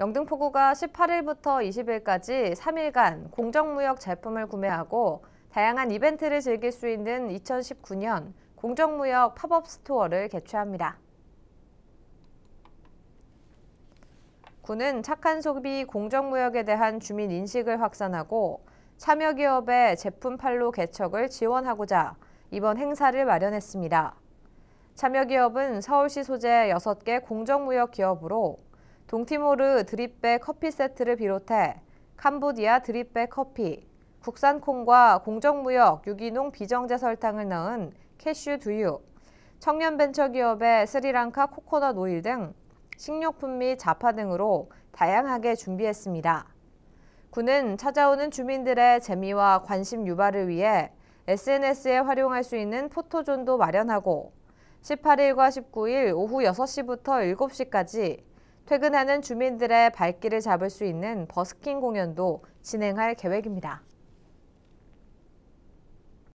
영등포구가 18일부터 20일까지 3일간 공정무역 제품을 구매하고 다양한 이벤트를 즐길 수 있는 2019년 공정무역 팝업 스토어를 개최합니다. 구는 착한 소비 공정무역에 대한 주민 인식을 확산하고 참여기업의 제품 판로 개척을 지원하고자 이번 행사를 마련했습니다. 참여기업은 서울시 소재 6개 공정무역 기업으로 동티모르 드립백 커피 세트를 비롯해 캄보디아 드립백 커피, 국산 콩과 공정무역 유기농 비정제 설탕을 넣은 캐슈 두유, 청년 벤처기업의 스리랑카 코코넛 오일 등 식료품 및 자파 등으로 다양하게 준비했습니다. 군은 찾아오는 주민들의 재미와 관심 유발을 위해 SNS에 활용할 수 있는 포토존도 마련하고 18일과 19일 오후 6시부터 7시까지 퇴근하는 주민들의 발길을 잡을 수 있는 버스킹 공연도 진행할 계획입니다.